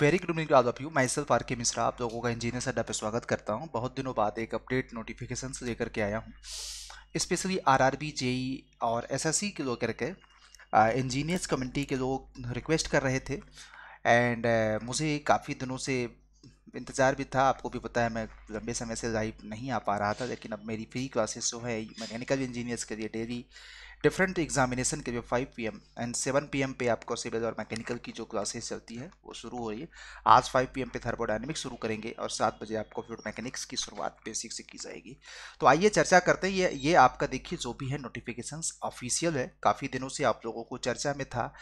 very good morning आज of you myself R K Mishra आप लोगों का इंजीनियर अड्डा पर स्वागत करता हूँ बहुत दिनों बाद एक अपडेट नोटिफिकेशन लेकर के आया हूँ specially R R B JE और एस एस सी के लोग करके इंजीनियर्स कम्युनिटी के लोग रिक्वेस्ट कर रहे थे एंड uh, मुझे काफ़ी दिनों से इंतज़ार भी था आपको भी पता है मैं लंबे समय से लाइव नहीं आ पा रहा था लेकिन अब मेरी फ्री क्लासेस जो है मैकेनिकल इंजीनियर्स के लिए डेली डिफरेंट एग्जामिनेशन के लिए 5 पीएम एंड 7 पीएम पे आपको सिविल और मैकेनिकल की जो क्लासेस चलती है वो शुरू हो रही है आज 5 पीएम पे थर्मोडाइनमिक्स शुरू करेंगे और सात बजे आपको फ्लूड मैकेनिक्स की शुरुआत बेसिक से की जाएगी तो आइए चर्चा करते हैं ये ये आपका देखिए जो भी है नोटिफिकेशन ऑफिशियल है काफ़ी दिनों से आप लोगों को चर्चा में था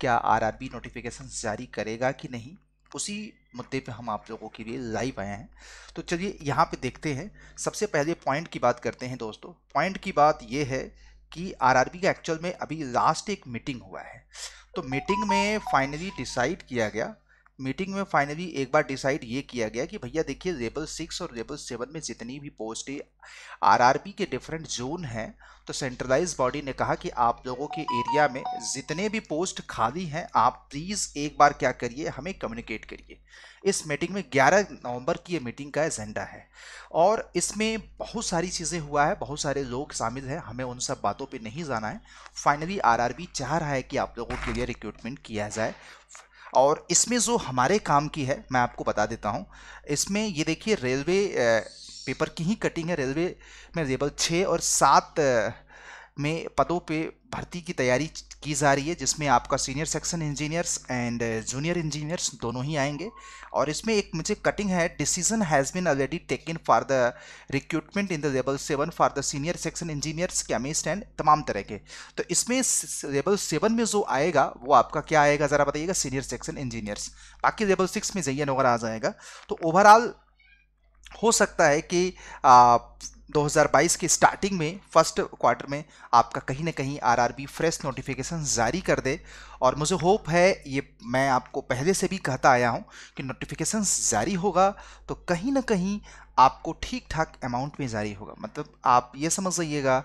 क्या आर नोटिफिकेशन जारी करेगा कि नहीं उसी मुद्दे पे हम आप लोगों के लिए लाइव आए हैं तो चलिए यहाँ पे देखते हैं सबसे पहले पॉइंट की बात करते हैं दोस्तों पॉइंट की बात ये है कि आरआरबी का एक्चुअल में अभी लास्ट एक मीटिंग हुआ है तो मीटिंग में फाइनली डिसाइड किया गया मीटिंग में फाइनली एक बार डिसाइड ये किया गया कि भैया देखिए रेबल सिक्स और रेबल सेवन में जितनी भी पोस्टें आरआरबी के डिफरेंट जोन हैं तो सेंट्रलाइज बॉडी ने कहा कि आप लोगों के एरिया में जितने भी पोस्ट खाली हैं आप प्लीज़ एक बार क्या करिए हमें कम्युनिकेट करिए इस मीटिंग में 11 नवंबर की ये मीटिंग का एजेंडा है और इसमें बहुत सारी चीज़ें हुआ है बहुत सारे लोग शामिल हैं हमें उन सब बातों पे नहीं जाना है फाइनली आरआरबी चाह रहा है कि आप लोगों के लिए रिक्रूटमेंट किया जाए और इसमें जो हमारे काम की है मैं आपको बता देता हूँ इसमें ये देखिए रेलवे पेपर की ही कटिंग है रेलवे में लेवल छः और सात में पदों पे भर्ती की तैयारी की जा रही है जिसमें आपका senior section engineers and junior engineers दोनों ही आएंगे और इसमें एक मुझे कटिंग है decision has been already taken for the recruitment in the level seven for the senior section engineers chemist and तमाम तरह के तो इसमें लेवल सेवन में जो आएगा वो आपका क्या आएगा ज़रा बताइएगा सीनियर सेक्शन इंजीनियर्स बाकी लेवल सिक्स में जैन वगैरह आ जाएगा तो ओवरऑल हो सकता है कि आ, 2022 के स्टार्टिंग में फर्स्ट क्वार्टर में आपका कहीं ना कहीं आरआरबी फ्रेश नोटिफिकेशन जारी कर दे और मुझे होप है ये मैं आपको पहले से भी कहता आया हूँ कि नोटिफिकेशन जारी होगा तो कहीं ना कहीं आपको ठीक ठाक अमाउंट में जारी होगा मतलब आप ये समझ जाइएगा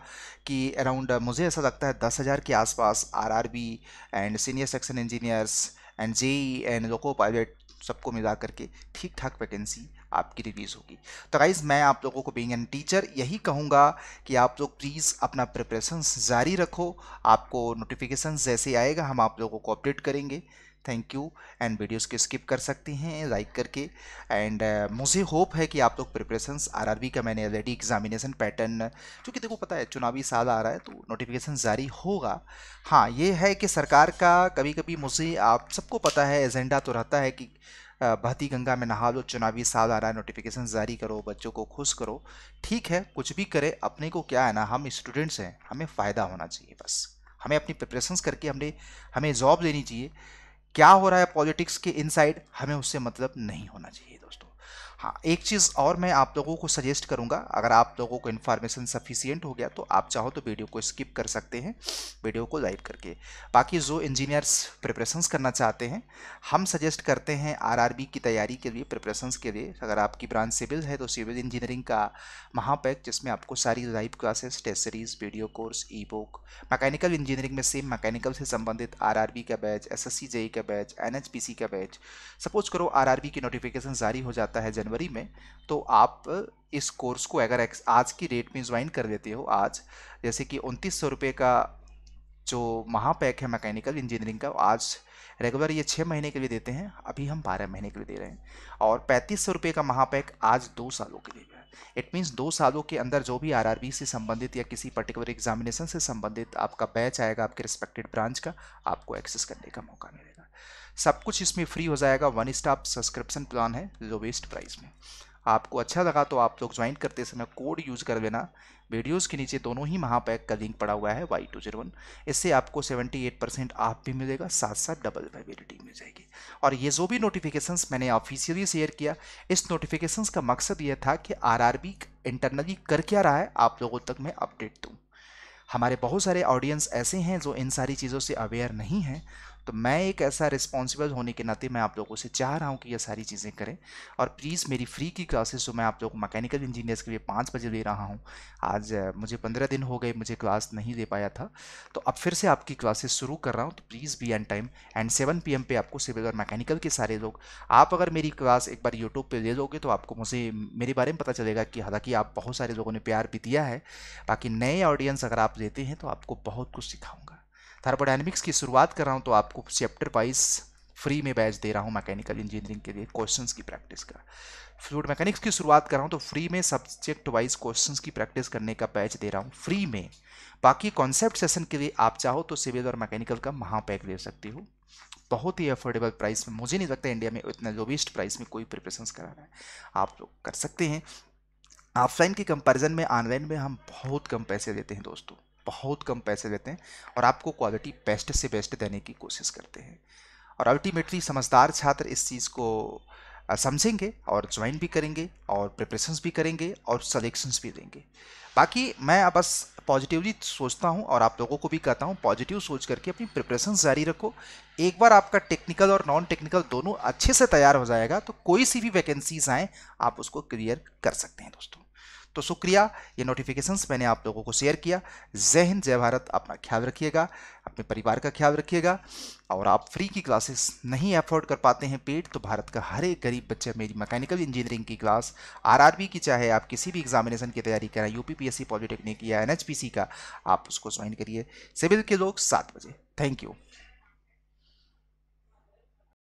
कि अराउंड मुझे ऐसा लगता है दस हज़ार के आसपास B and senior section engineers and JE and loco pilot सबको मिला करके ठीक ठाक वैकेंसी आपकी रिलीज़ होगी तो गाइज़ मैं आप लोगों को बींग एन टीचर यही कहूँगा कि आप लोग प्लीज़ अपना प्रिपरेशन जारी रखो आपको नोटिफिकेशन जैसे आएगा हम आप लोगों को अपडेट करेंगे थैंक यू एंड वीडियोस के स्किप कर सकते हैं लाइक करके एंड uh, मुझे होप है कि आप लोग प्रिपरेशंस आरआरबी का मैंने ऑलरेडी एग्जामिनेशन पैटर्न क्योंकि देखो पता है चुनावी साल आ रहा है तो नोटिफिकेशन जारी होगा हाँ ये है कि सरकार का कभी कभी मुझे आप सबको पता है एजेंडा तो रहता है कि बहती गंगा में नहा लो चुनावी साल आ रहा है नोटिफिकेशन जारी करो बच्चों को खुश करो ठीक है कुछ भी करे अपने को क्या है ना हम स्टूडेंट्स हैं हमें फ़ायदा होना चाहिए बस हमें अपनी प्रिपरेशंस करके हमने हमें जॉब लेनी चाहिए क्या हो रहा है पॉलिटिक्स के इनसाइड हमें उससे मतलब नहीं होना चाहिए दोस्तों हाँ एक चीज़ और मैं आप लोगों को सजेस्ट करूँगा अगर आप लोगों को इन्फॉर्मेशन सफिशियंट हो गया तो आप चाहो तो वीडियो को स्किप कर सकते हैं वीडियो को लाइव करके बाकी जो इंजीनियर्स प्रिपरेशंस करना चाहते हैं हम सजेस्ट करते हैं आरआरबी की तैयारी के लिए प्रिपरेशंस के लिए अगर आपकी ब्रांच सिविल है तो सिविल इंजीनियरिंग का महापैक जिसमें आपको सारी live classes test series video course e book mechanical engineering में सेम मैकेनिकल से संबंधित आर का बैच एस जेई का बैच एन का बैच सपोज करो आर की नोटिफिकेशन जारी हो जाता है जनवरी में तो आप इस कोर्स को अगर आज की डेट में ज्वाइन कर लेते हो आज जैसे कि उनतीस सौ रुपये का जो महापैक है मैकेनिकल इंजीनियरिंग का आज रेगुलर ये छः महीने के लिए देते हैं अभी हम बारह महीने के लिए दे रहे हैं और पैंतीस सौ रुपये का महापैक आज दो सालों के लिए है इट मीन्स दो सालों के अंदर जो भी आरआरबी से संबंधित या किसी पर्टिकुलर एग्जामिनेशन से संबंधित आपका बैच आएगा आपके रिस्पेक्टेड ब्रांच का आपको एक्सेस करने का मौका मिलेगा सब कुछ इसमें फ्री हो जाएगा वन स्टॉप सब्सक्रिप्शन प्लान है लोवेस्ट प्राइस में आपको अच्छा लगा तो आप लोग ज्वाइन करते समय कोड यूज कर लेना वीडियोस के नीचे दोनों ही महापैक का लिंक पड़ा हुआ है वाई टू जीरो वन इससे आपको सेवेंटी एट परसेंट आप भी मिलेगा साथ साथ डबल वेबिलिटी मिल जाएगी और ये जो भी नोटिफिकेशंस मैंने ऑफिशियली शेयर किया इस नोटिफिकेशंस का मकसद ये था कि आरआरबी इंटरनली कर क्या रहा है आप लोगों तक मैं अपडेट दूँ हमारे बहुत सारे ऑडियंस ऐसे हैं जो इन सारी चीज़ों से अवेयर नहीं हैं तो मैं एक ऐसा रिस्पॉन्सिबल होने के नाते मैं आप लोगों से चाह रहा हूँ कि ये सारी चीज़ें करें और प्लीज़ मेरी फ्री की क्लासेस जो मैं आप लोगों को मैकेनिकल इंजीनियर्स के लिए पाँच बजे ले रहा हूँ आज मुझे पंद्रह दिन हो गए मुझे क्लास नहीं ले पाया था तो अब फिर से आपकी क्लासेस शुरू कर रहा हूँ तो please be in time and seven P पे आपको सिविल और मैकेनिकल के सारे लोग आप अगर मेरी क्लास एक बार यूट्यूब पर ले लोगे तो आपको मुझे मेरे बारे में पता चलेगा कि हालांकि आप बहुत सारे लोगों ने प्यार भी दिया है बाकी नए ऑडियंस अगर आप लेते हैं तो आपको बहुत कुछ सिखाऊंगा थर्मोडाइनमिक्स की शुरुआत कर रहा हूँ तो आपको चैप्टर वाइज फ्री में बैच दे रहा हूँ मैकेनिकल इंजीनियरिंग के लिए क्वेश्चंस की प्रैक्टिस का फ्लूड मैकेनिक्स की शुरुआत कर रहा हूँ तो फ्री में सब्जेक्ट वाइज क्वेश्चंस की प्रैक्टिस करने का बैच दे रहा हूँ फ्री में बाकी कॉन्सेप्ट सेशन के लिए आप चाहो तो सिविल और मैकेनिकल का महापैक ले सकते हो बहुत ही अफोर्डेबल प्राइस में मुझे नहीं लगता इंडिया में इतना लोवेस्ट प्राइस में कोई प्रिपरेशन करा रहा है आप लोग कर सकते हैं ऑफलाइन के कंपेरिजन में ऑनलाइन में हम बहुत कम पैसे देते हैं दोस्तों बहुत कम पैसे लेते हैं और आपको क्वालिटी बेस्ट से बेस्ट देने की कोशिश करते हैं और अल्टीमेटली समझदार छात्र इस चीज़ को समझेंगे और ज्वाइन भी करेंगे और प्रिपरेशंस भी करेंगे और सलेक्शंस भी देंगे बाकी मैं बस पॉजिटिवली सोचता हूँ और आप लोगों को भी कहता हूँ पॉजिटिव सोच करके अपनी प्रिपरेशन जारी रखो एक बार आपका टेक्निकल और नॉन टेक्निकल दोनों अच्छे से तैयार हो जाएगा तो कोई सी भी वैकेंसीज आएँ आप उसको क्लियर कर सकते हैं दोस्तों तो शुक्रिया ये नोटिफिकेशंस मैंने आप लोगों को शेयर किया जय हिंद जय भारत अपना ख्याल रखिएगा अपने परिवार का ख्याल रखिएगा और आप फ्री की क्लासेस नहीं अफोर्ड कर पाते हैं पेड तो भारत का हर एक गरीब बच्चा मेरी मैकेनिकल इंजीनियरिंग की क्लास आरआरबी की चाहे आप किसी भी एग्जामिनेशन की तैयारी करें यूपीपीएससी पॉलिटेक्निक या एन का आप उसको ज्वाइन करिए सिविल के लोग सात बजे थैंक यू